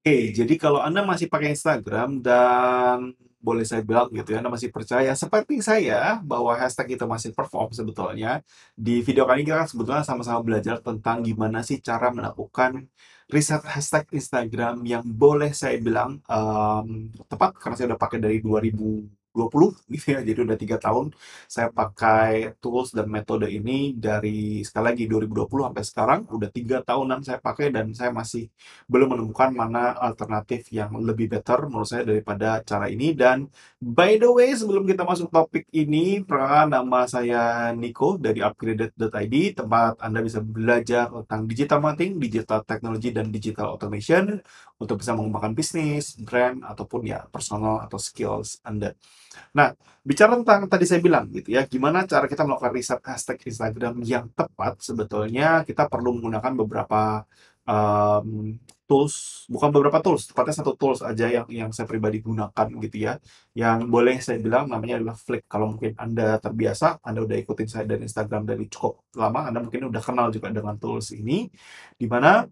Oke, jadi kalau Anda masih pakai Instagram dan boleh saya bilang gitu ya, Anda masih percaya seperti saya bahwa hashtag kita masih perform sebetulnya. Di video kali ini kita sebetulnya sama-sama belajar tentang gimana sih cara melakukan riset hashtag Instagram yang boleh saya bilang um, tepat karena saya udah pakai dari 2000 20 gitu ya. Jadi udah tiga tahun saya pakai tools dan metode ini dari sekali lagi 2020 sampai sekarang udah tiga tahunan saya pakai dan saya masih belum menemukan mana alternatif yang lebih better menurut saya daripada cara ini dan by the way sebelum kita masuk topik ini perkenalkan nama saya Nico dari upgraded.id tempat Anda bisa belajar tentang digital marketing, digital technology dan digital automation untuk bisa mengembangkan bisnis, brand ataupun ya personal atau skills Anda. Nah, bicara tentang tadi saya bilang gitu ya, gimana cara kita melakukan riset hashtag Instagram yang tepat, sebetulnya kita perlu menggunakan beberapa um, tools, bukan beberapa tools, tepatnya satu tools aja yang yang saya pribadi gunakan gitu ya, yang boleh saya bilang namanya adalah Flick. Kalau mungkin Anda terbiasa, Anda udah ikutin saya dari Instagram dari cukup lama, Anda mungkin udah kenal juga dengan tools ini, di mana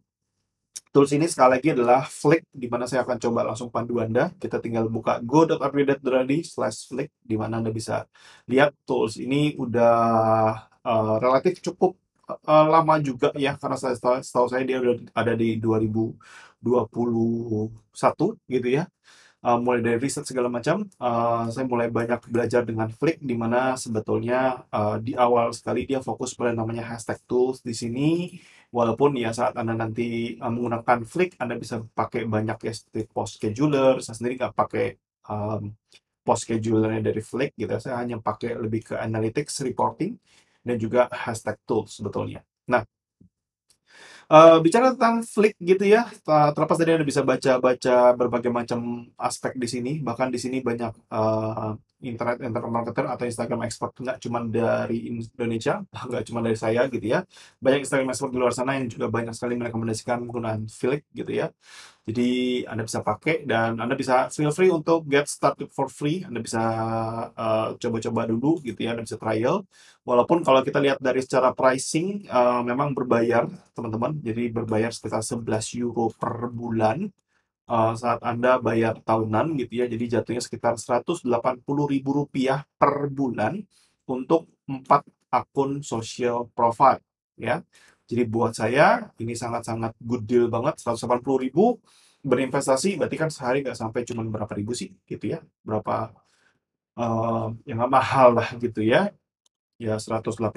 Tools ini sekali lagi adalah Flick, di mana saya akan coba langsung pandu Anda. Kita tinggal buka go.upgrade.ready slash Flick, di mana Anda bisa lihat tools ini udah uh, relatif cukup uh, lama juga ya, karena saya setahu saya dia udah ada di 2021 gitu ya. Uh, mulai dari riset segala macam, uh, saya mulai banyak belajar dengan Flick, di mana sebetulnya uh, di awal sekali dia fokus pada namanya hashtag tools di sini, Walaupun ya saat Anda nanti uh, menggunakan Flick, Anda bisa pakai banyak ya seperti post scheduler. Saya sendiri nggak pakai um, post schedulernya dari Flick gitu. Saya hanya pakai lebih ke analytics reporting dan juga hashtag tools sebetulnya. Nah, Eh, bicara tentang Flick gitu ya, terlepas dari Anda bisa baca-baca berbagai macam aspek di sini, bahkan di sini banyak uh, internet internet marketer atau Instagram expert nggak cuma dari Indonesia, nggak cuma dari saya gitu ya. Banyak Instagram expert di luar sana yang juga banyak sekali merekomendasikan penggunaan Flick gitu ya. Jadi Anda bisa pakai dan Anda bisa feel free untuk get started for free. Anda bisa eh, coba-coba uh, dulu gitu ya, Anda bisa trial. Walaupun kalau kita lihat dari secara pricing uh, memang berbayar, teman-teman. Jadi berbayar sekitar 11 euro per bulan uh, saat Anda bayar tahunan gitu ya. Jadi jatuhnya sekitar 180 ribu rupiah per bulan untuk 4 akun social profile ya. Jadi buat saya ini sangat-sangat good deal banget 180 ribu berinvestasi berarti kan sehari nggak sampai cuma berapa ribu sih gitu ya berapa uh, eh, yang nggak mahal lah gitu ya ya 180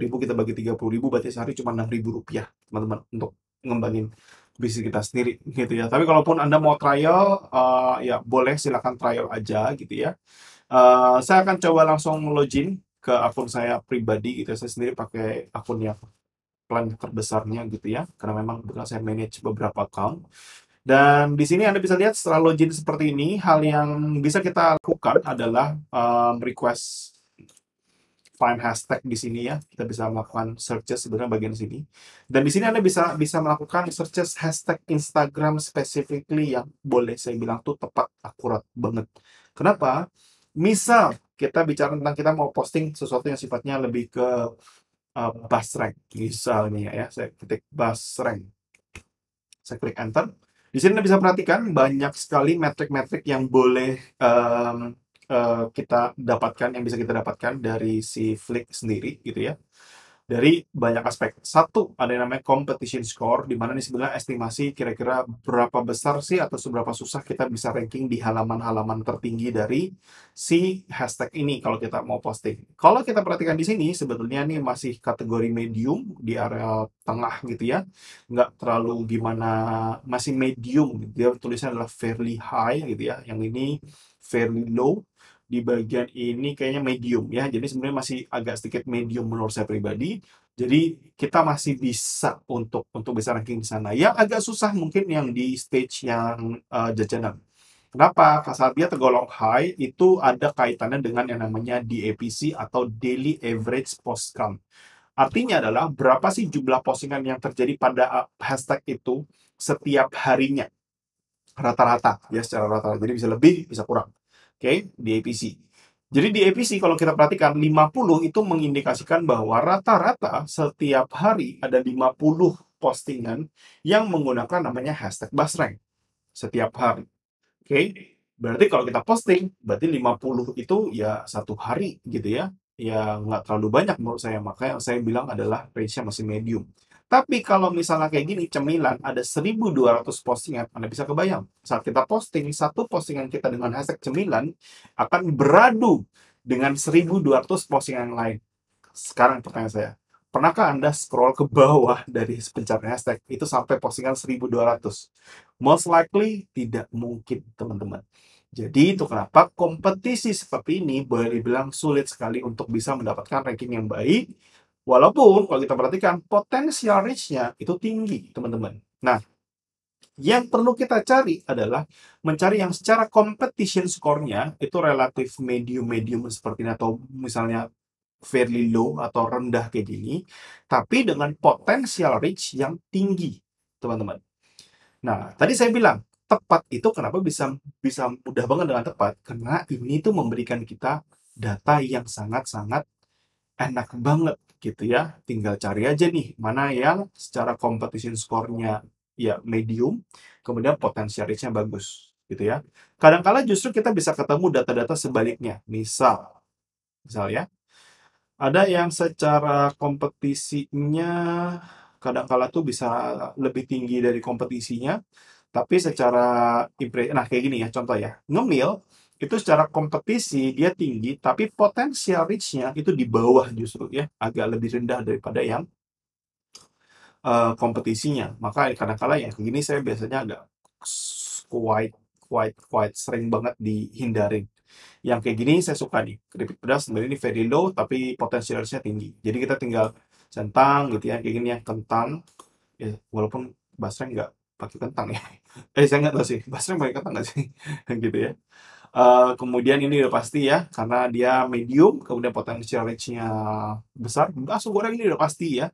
ribu kita bagi 30 ribu berarti sehari cuma 6 ribu rupiah teman-teman untuk ngembangin bisnis kita sendiri gitu ya tapi kalaupun anda mau trial uh, ya boleh silahkan trial aja gitu ya uh, saya akan coba langsung login ke akun saya pribadi gitu ya. saya sendiri pakai akun yang plan terbesarnya gitu ya karena memang bukan saya manage beberapa account dan di sini Anda bisa lihat setelah login seperti ini, hal yang bisa kita lakukan adalah um, request find hashtag di sini ya. Kita bisa melakukan searches sebenarnya bagian sini. Dan di sini Anda bisa bisa melakukan searches hashtag Instagram specifically yang boleh saya bilang tuh tepat akurat banget. Kenapa? Misal kita bicara tentang kita mau posting sesuatu yang sifatnya lebih ke uh, eh, bus rank misalnya ya saya ketik bus rank saya klik enter di sini anda bisa perhatikan banyak sekali metrik-metrik yang boleh um, uh, kita dapatkan yang bisa kita dapatkan dari si Flick sendiri gitu ya dari banyak aspek. Satu, ada yang namanya competition score, di mana ini sebenarnya estimasi kira-kira berapa besar sih atau seberapa susah kita bisa ranking di halaman-halaman tertinggi dari si hashtag ini kalau kita mau posting. Kalau kita perhatikan di sini, sebetulnya ini masih kategori medium di area tengah gitu ya. Nggak terlalu gimana, masih medium. Dia tulisannya adalah fairly high gitu ya. Yang ini fairly low di bagian ini kayaknya medium ya. Jadi sebenarnya masih agak sedikit medium menurut saya pribadi. Jadi kita masih bisa untuk untuk bisa ranking di sana. Yang agak susah mungkin yang di stage yang uh, jajanan. Kenapa? Karena dia tergolong high itu ada kaitannya dengan yang namanya DAPC atau Daily Average Post Count. Artinya adalah berapa sih jumlah postingan yang terjadi pada eh, hashtag itu setiap harinya rata-rata ya secara rata-rata. Jadi bisa lebih, bisa kurang okay, di APC. Jadi di APC kalau kita perhatikan 50 itu mengindikasikan bahwa rata-rata setiap hari ada 50 postingan yang menggunakan namanya hashtag basreng setiap hari. Oke. Okay? Berarti kalau kita posting berarti 50 itu ya satu hari gitu ya. Ya nggak terlalu banyak menurut saya makanya saya bilang adalah range-nya masih medium. Tapi kalau misalnya kayak gini, cemilan ada 1200 postingan, Anda bisa kebayang. Saat kita posting, satu postingan kita dengan hashtag cemilan akan beradu dengan 1200 postingan yang lain. Sekarang pertanyaan saya, pernahkah Anda scroll ke bawah dari pencarian hashtag itu sampai postingan 1200? Most likely tidak mungkin, teman-teman. Jadi itu kenapa kompetisi seperti ini boleh dibilang sulit sekali untuk bisa mendapatkan ranking yang baik Walaupun kalau kita perhatikan potensial reach-nya itu tinggi, teman-teman. Nah, yang perlu kita cari adalah mencari yang secara competition score-nya itu relatif medium-medium seperti ini atau misalnya fairly low atau rendah kayak gini, tapi dengan potensial reach yang tinggi, teman-teman. Nah, tadi saya bilang tepat itu kenapa bisa bisa mudah banget dengan tepat karena ini tuh memberikan kita data yang sangat-sangat enak banget gitu ya. Tinggal cari aja nih mana yang secara competition skornya ya medium, kemudian potensial risknya bagus gitu ya. Kadangkala -kadang justru kita bisa ketemu data-data sebaliknya. Misal misal ya, ada yang secara kompetisinya kadangkala tuh bisa lebih tinggi dari kompetisinya, tapi secara impre nah kayak gini ya contoh ya. Ngemil itu secara kompetisi dia tinggi tapi potensial reach-nya itu di bawah justru ya agak lebih rendah daripada yang uh, kompetisinya maka kadang ya yang gini saya biasanya agak quite quite quite sering banget dihindari yang kayak gini saya suka nih keripik pedas sebenarnya ini very low tapi potensial tinggi jadi kita tinggal centang gitu ya kayak gini ya kentang ya walaupun basreng nggak pakai kentang ya eh saya nggak tahu sih basreng pakai kentang nggak sih gitu ya Eh, kemudian ini udah pasti ya, karena dia medium, kemudian potensial range-nya besar. Bakso goreng ini udah pasti ya.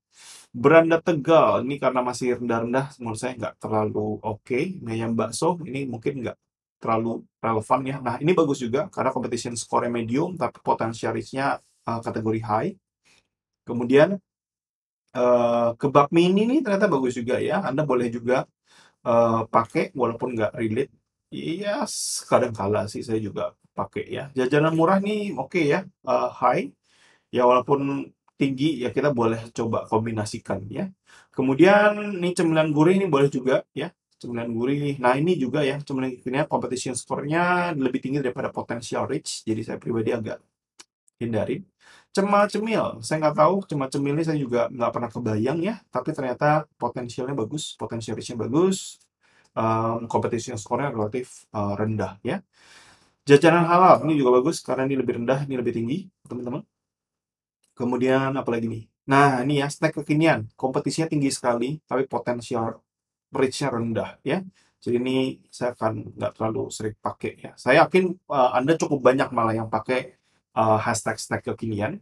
Beranda Tegal, ini karena masih rendah-rendah, menurut saya nggak terlalu oke. Okay. yang bakso, ini mungkin nggak terlalu relevan ya. Nah, ini bagus juga, karena competition score medium, tapi potensial range-nya uh, eh, kategori high. Kemudian, uh, kebab mini ini ternyata bagus juga ya. Anda boleh juga uh, pakai, walaupun nggak relate Iya, kadang kala sih saya juga pakai ya. Jajanan murah nih oke ya, uh, high, ya walaupun tinggi ya kita boleh coba kombinasikan ya. Kemudian nih cemilan gurih ini boleh juga ya, cemilan gurih. Nah ini juga ya cemilan gurihnya competition score-nya lebih tinggi daripada potential rich, jadi saya pribadi agak hindari. Cemil-cemil, saya nggak tahu cemil-cemil ini saya juga nggak pernah kebayang ya, tapi ternyata potensialnya bagus, potential richnya bagus um, competition skornya relatif uh, rendah ya. Jajanan halal ini juga bagus karena ini lebih rendah, ini lebih tinggi, teman-teman. Kemudian apalagi nih? Nah, ini ya snack kekinian, kompetisinya tinggi sekali tapi potensial reach-nya rendah ya. Jadi ini saya akan nggak terlalu sering pakai ya. Saya yakin uh, Anda cukup banyak malah yang pakai uh, hashtag snack kekinian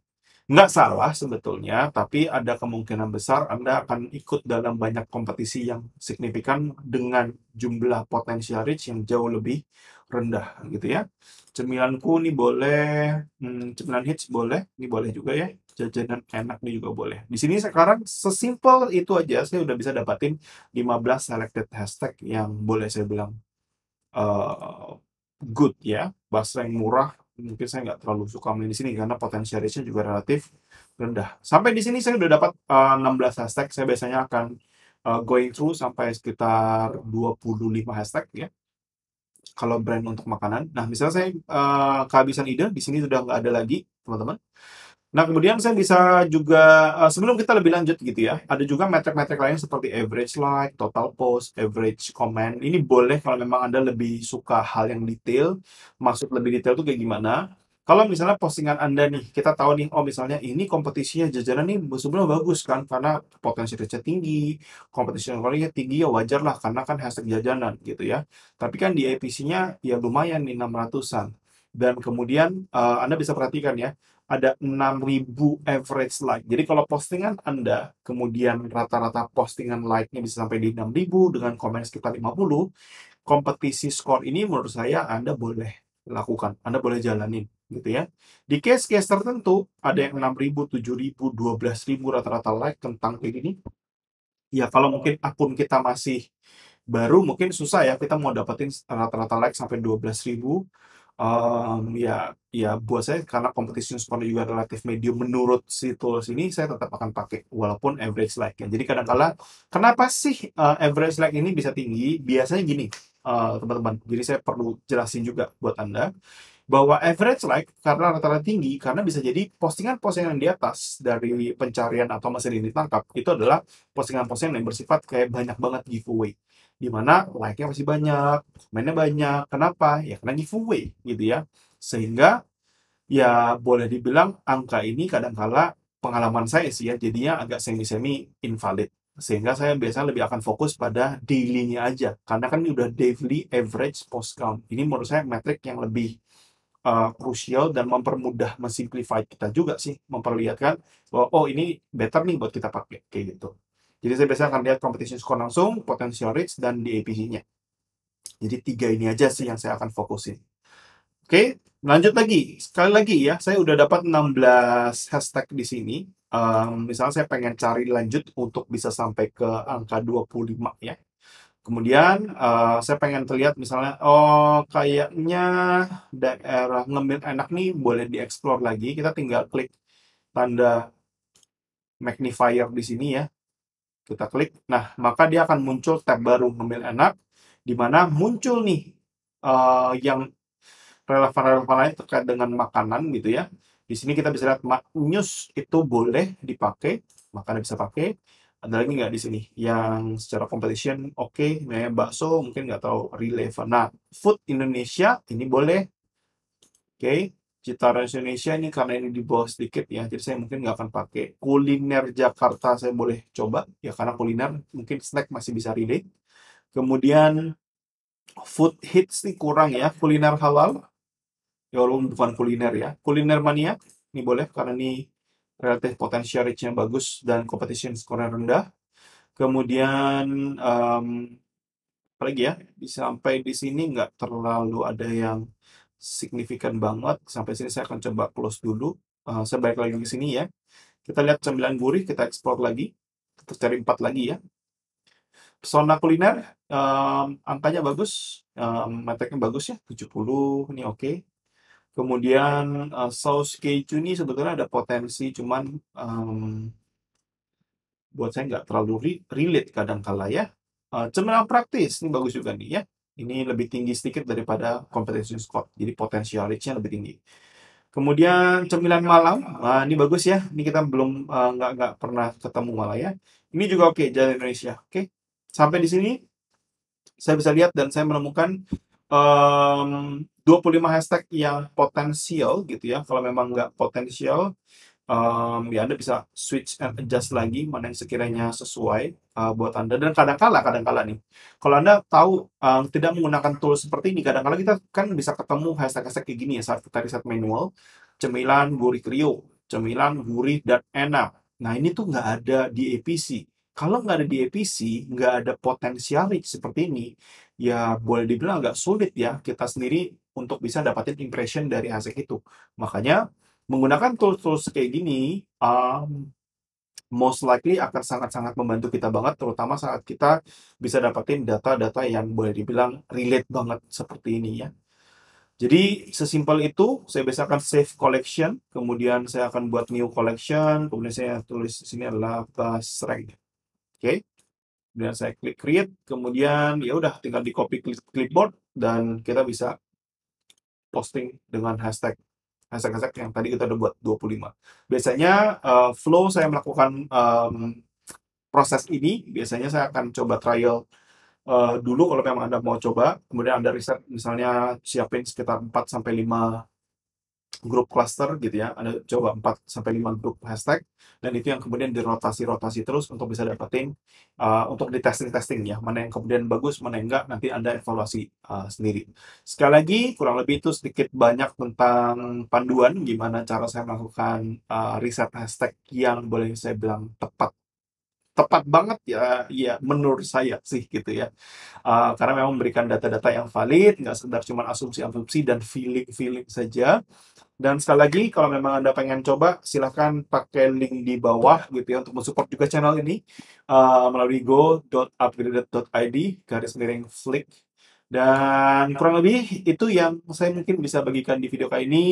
nggak salah sebetulnya, tapi ada kemungkinan besar Anda akan ikut dalam banyak kompetisi yang signifikan dengan jumlah potensial reach yang jauh lebih rendah gitu ya. Cemilanku nih boleh, hmm, cemilan hits boleh, ini boleh juga ya. Jajanan enak ini juga boleh. Di sini sekarang sesimpel itu aja saya udah bisa dapatin 15 selected hashtag yang boleh saya bilang uh, good ya, bahasa yang murah mungkin saya nggak terlalu suka main di sini karena potensi risknya juga relatif rendah. Sampai di sini saya sudah dapat uh, eh, 16 hashtag. Saya biasanya akan uh, going through sampai sekitar 25 hashtag ya. Kalau brand untuk makanan. Nah, misalnya saya uh, kehabisan ide, di sini sudah nggak ada lagi, teman-teman. Nah, kemudian saya bisa juga eh, sebelum kita lebih lanjut gitu ya, ada juga metrik-metrik lain seperti average like, total post, average comment. Ini boleh kalau memang Anda lebih suka hal yang detail, maksud lebih detail itu kayak gimana. Kalau misalnya postingan Anda nih, kita tahu nih, oh misalnya ini kompetisinya jajanan nih sebenarnya bagus kan, karena potensi reach tinggi, kompetisi kalorinya tinggi ya wajar lah, karena kan hashtag jajanan gitu ya. Tapi kan di APC-nya ya lumayan nih 600-an. Dan kemudian uh, Anda bisa perhatikan ya, ada 6000 average like. Jadi kalau postingan Anda kemudian rata-rata postingan like-nya bisa sampai di 6000 dengan komen sekitar 50, kompetisi skor ini menurut saya Anda boleh lakukan, Anda boleh jalanin gitu ya. Di case-case tertentu ada yang 6000, 7000, 12000 rata-rata like tentang kayak gini. Ya kalau mungkin akun kita masih baru mungkin susah ya kita mau dapetin rata-rata like sampai 12.000 Um, ya ya buat saya karena kompetisi sponsor juga relatif medium menurut si tools ini, saya tetap akan pakai walaupun average like ya. Jadi kadang kala kenapa sih, uh, average like ini bisa tinggi? Biasanya gini, teman eh, teman-teman, jadi saya perlu jelasin juga buat Anda, bahwa average like karena rata-rata tinggi, karena bisa jadi postingan-postingan di atas dari pencarian atau mesin ini tangkap itu adalah postingan-postingan yang bersifat kayak banyak banget giveaway di mana like-nya masih banyak, mainnya banyak. Kenapa? Ya karena giveaway gitu ya. Sehingga ya boleh dibilang angka ini kadang-kala pengalaman saya sih ya jadinya agak semi-semi invalid. Sehingga saya biasanya lebih akan fokus pada daily-nya aja. Karena kan ini udah daily average post count. Ini menurut saya metrik yang lebih uh, krusial dan mempermudah mensimplify kita juga sih memperlihatkan bahwa oh ini better nih buat kita pakai kayak gitu jadi saya biasanya akan lihat competition score langsung, potential reach, dan di apc nya Jadi tiga ini aja sih yang saya akan fokusin. Oke, lanjut lagi. Sekali lagi ya, saya udah dapat 16 hashtag di sini. Um, misalnya saya pengen cari lanjut untuk bisa sampai ke angka 25 ya. Kemudian uh, saya pengen terlihat misalnya, oh kayaknya daerah ngemil enak nih boleh dieksplor lagi. Kita tinggal klik tanda magnifier di sini ya. Kita klik. Nah, maka dia akan muncul tab baru ngemil enak di mana muncul nih uh, yang relevan-relevan lain terkait dengan makanan gitu ya. Di sini kita bisa lihat news itu boleh dipakai, makanan bisa pakai. Ada lagi nggak di sini yang secara competition oke, okay, bakso mungkin nggak tahu relevan. Nah, food Indonesia ini boleh, oke. Okay cita rasa Indonesia ini karena ini di bawah sedikit ya, jadi saya mungkin nggak akan pakai kuliner Jakarta saya boleh coba ya karena kuliner mungkin snack masih bisa relate. Kemudian food hits nih kurang ya, kuliner halal. Ya walaupun bukan kuliner ya, kuliner mania ini boleh karena ini relatif potensial reach-nya bagus dan competition skornya rendah. Kemudian um, apalagi ya, sampai di sini nggak terlalu ada yang signifikan banget. Sampai sini saya akan coba close dulu. Uh, saya balik lagi ke sini ya. Kita lihat cemilan gurih, kita explore lagi. Kita cari empat lagi ya. Pesona kuliner, um, angkanya bagus. Um, meteknya bagus ya, 70. Ini oke. Okay. Kemudian uh, saus keju ini sebetulnya ada potensi, cuman um, buat saya nggak terlalu relate kadang kala ya. Uh, cemilan praktis, ini bagus juga nih ya. Ini lebih tinggi sedikit daripada kompetensi score. Jadi potensial reach-nya lebih tinggi. Kemudian cemilan malam, nah, ini bagus ya. Ini kita belum uh, nggak nggak pernah ketemu malah ya. Ini juga oke okay, jalan Indonesia. Oke, okay. sampai di sini saya bisa lihat dan saya menemukan um, mmm, 25 hashtag yang potensial gitu ya. Kalau memang nggak potensial, um, ya Anda bisa switch and adjust lagi mana yang sekiranya sesuai uh, buat Anda dan kadang-kala kadang-kala nih kalau Anda tahu um, tidak menggunakan tool seperti ini kadang-kala kita kan bisa ketemu hashtag-hashtag kayak gini ya saat kita riset manual cemilan gurih kriuk cemilan gurih dan enak nah ini tuh nggak ada di APC kalau nggak ada di APC, nggak ada potensial seperti ini, ya boleh dibilang agak sulit ya kita sendiri untuk bisa dapatin impression dari hashtag itu. Makanya menggunakan tools-tools kayak gini um, most likely akan sangat-sangat membantu kita banget, terutama saat kita bisa dapetin data-data yang boleh dibilang relate banget seperti ini ya. Jadi sesimpel itu, saya biasakan akan save collection, kemudian saya akan buat new collection, kemudian saya tulis di sini adalah bus rank. Oke. Okay. Kemudian saya klik create, kemudian ya udah tinggal di copy clipboard dan kita bisa posting dengan hashtag hashtag-hashtag yang tadi kita udah buat 25. Biasanya uh, flow saya melakukan um, proses ini, biasanya saya akan coba trial uh, dulu kalau memang Anda mau coba, kemudian Anda riset misalnya siapin sekitar 4 sampai 5 grup cluster gitu ya. Anda coba 4 sampai 5 grup hashtag dan itu yang kemudian dirotasi-rotasi terus untuk bisa dapetin uh, untuk di testing-testing ya, mana yang kemudian bagus, mana yang enggak nanti Anda evaluasi uh, sendiri. Sekali lagi kurang lebih itu sedikit banyak tentang panduan gimana cara saya melakukan uh, riset hashtag yang boleh saya bilang tepat tepat banget ya ya menurut saya sih gitu ya uh, karena memang memberikan data-data yang valid nggak sekedar cuma asumsi-asumsi dan feeling-feeling saja dan sekali lagi kalau memang anda pengen coba silahkan pakai link di bawah gitu ya untuk mensupport juga channel ini uh, melalui go.upgraded.id garis miring flick dan kurang lebih itu yang saya mungkin bisa bagikan di video kali ini.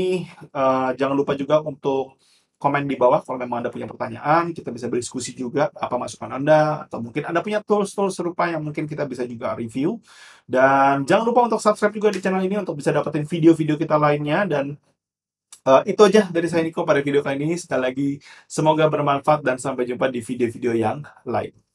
Uh, jangan lupa juga untuk komen di bawah kalau memang Anda punya pertanyaan, kita bisa berdiskusi juga apa masukan Anda, atau mungkin Anda punya tools-tools serupa yang mungkin kita bisa juga review. Dan jangan lupa untuk subscribe juga di channel ini untuk bisa dapetin video-video kita lainnya, dan uh, itu aja dari saya Niko pada video kali ini. Sekali lagi, semoga bermanfaat dan sampai jumpa di video-video yang lain.